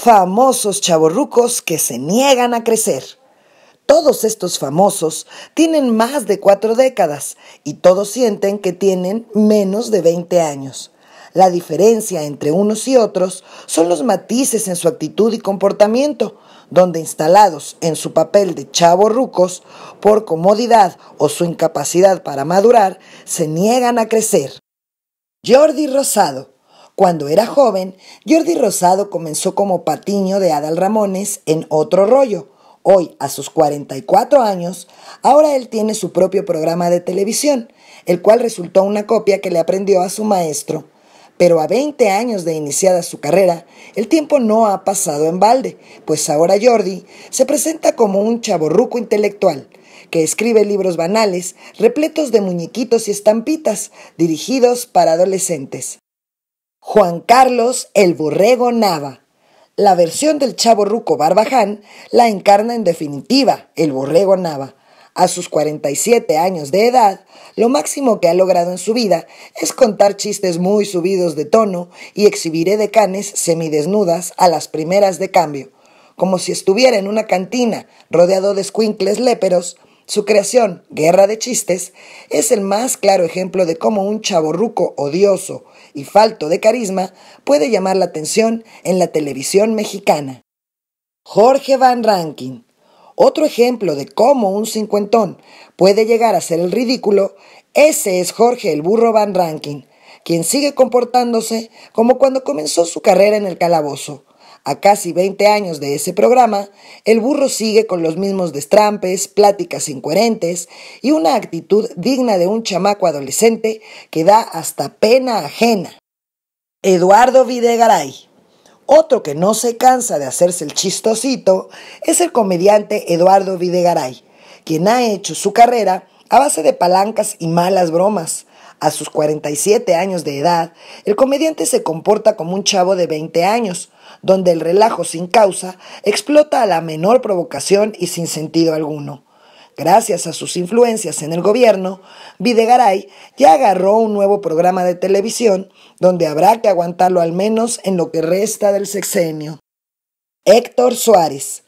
famosos chavorrucos que se niegan a crecer. Todos estos famosos tienen más de cuatro décadas y todos sienten que tienen menos de 20 años. La diferencia entre unos y otros son los matices en su actitud y comportamiento, donde instalados en su papel de chavorrucos, por comodidad o su incapacidad para madurar, se niegan a crecer. Jordi Rosado cuando era joven, Jordi Rosado comenzó como patiño de Adal Ramones en Otro Rollo. Hoy, a sus 44 años, ahora él tiene su propio programa de televisión, el cual resultó una copia que le aprendió a su maestro. Pero a 20 años de iniciada su carrera, el tiempo no ha pasado en balde, pues ahora Jordi se presenta como un chaborruco intelectual, que escribe libros banales repletos de muñequitos y estampitas dirigidos para adolescentes. Juan Carlos el Borrego Nava. La versión del chavo ruco Barbaján la encarna en definitiva el Borrego Nava. A sus 47 años de edad, lo máximo que ha logrado en su vida es contar chistes muy subidos de tono y exhibir edecanes semidesnudas a las primeras de cambio, como si estuviera en una cantina rodeado de squinkles léperos su creación, Guerra de Chistes, es el más claro ejemplo de cómo un chaborruco odioso y falto de carisma puede llamar la atención en la televisión mexicana. Jorge Van Rankin. Otro ejemplo de cómo un cincuentón puede llegar a ser el ridículo, ese es Jorge el Burro Van Rankin, quien sigue comportándose como cuando comenzó su carrera en el calabozo, a casi 20 años de ese programa, el burro sigue con los mismos destrampes, pláticas incoherentes y una actitud digna de un chamaco adolescente que da hasta pena ajena. Eduardo Videgaray. Otro que no se cansa de hacerse el chistosito es el comediante Eduardo Videgaray, quien ha hecho su carrera a base de palancas y malas bromas. A sus 47 años de edad, el comediante se comporta como un chavo de 20 años, donde el relajo sin causa explota a la menor provocación y sin sentido alguno. Gracias a sus influencias en el gobierno, Videgaray ya agarró un nuevo programa de televisión donde habrá que aguantarlo al menos en lo que resta del sexenio. Héctor Suárez,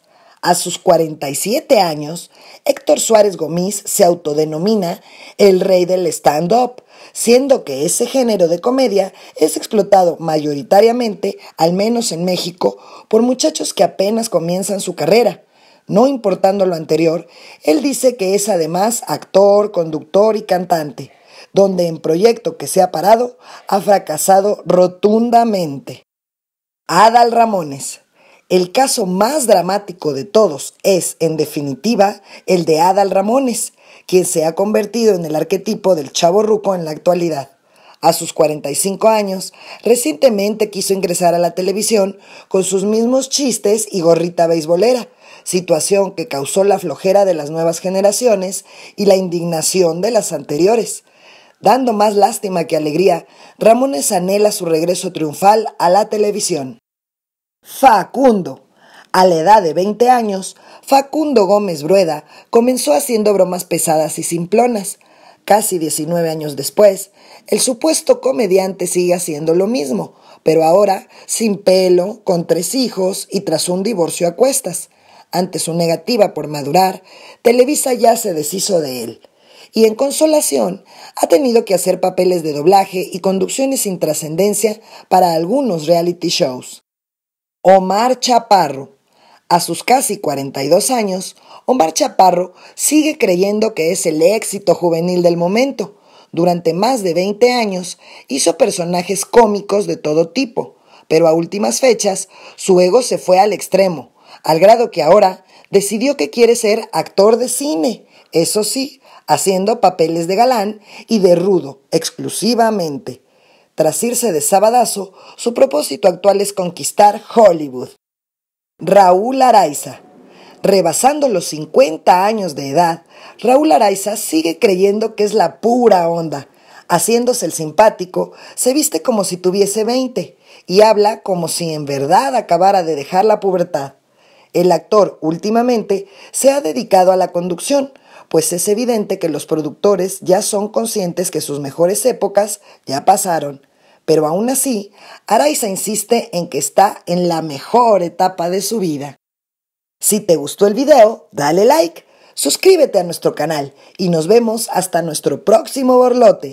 a sus 47 años, Héctor Suárez Gómez se autodenomina el rey del stand-up, siendo que ese género de comedia es explotado mayoritariamente, al menos en México, por muchachos que apenas comienzan su carrera. No importando lo anterior, él dice que es además actor, conductor y cantante, donde en proyecto que se ha parado ha fracasado rotundamente. Adal Ramones, el caso más dramático de todos es, en definitiva, el de Adal Ramones, quien se ha convertido en el arquetipo del chavo ruco en la actualidad. A sus 45 años, recientemente quiso ingresar a la televisión con sus mismos chistes y gorrita beisbolera, situación que causó la flojera de las nuevas generaciones y la indignación de las anteriores. Dando más lástima que alegría, Ramones anhela su regreso triunfal a la televisión. Facundo. A la edad de 20 años, Facundo Gómez Brueda comenzó haciendo bromas pesadas y simplonas. Casi 19 años después, el supuesto comediante sigue haciendo lo mismo, pero ahora sin pelo, con tres hijos y tras un divorcio a cuestas. Ante su negativa por madurar, Televisa ya se deshizo de él. Y en consolación, ha tenido que hacer papeles de doblaje y conducciones sin trascendencia para algunos reality shows. Omar Chaparro. A sus casi 42 años, Omar Chaparro sigue creyendo que es el éxito juvenil del momento. Durante más de 20 años hizo personajes cómicos de todo tipo, pero a últimas fechas su ego se fue al extremo, al grado que ahora decidió que quiere ser actor de cine, eso sí, haciendo papeles de galán y de rudo exclusivamente. Tras irse de Sabadazo, su propósito actual es conquistar Hollywood. Raúl Araiza. Rebasando los 50 años de edad, Raúl Araiza sigue creyendo que es la pura onda. Haciéndose el simpático, se viste como si tuviese 20 y habla como si en verdad acabara de dejar la pubertad. El actor últimamente se ha dedicado a la conducción, pues es evidente que los productores ya son conscientes que sus mejores épocas ya pasaron. Pero aún así, Araiza insiste en que está en la mejor etapa de su vida. Si te gustó el video, dale like, suscríbete a nuestro canal y nos vemos hasta nuestro próximo borlote.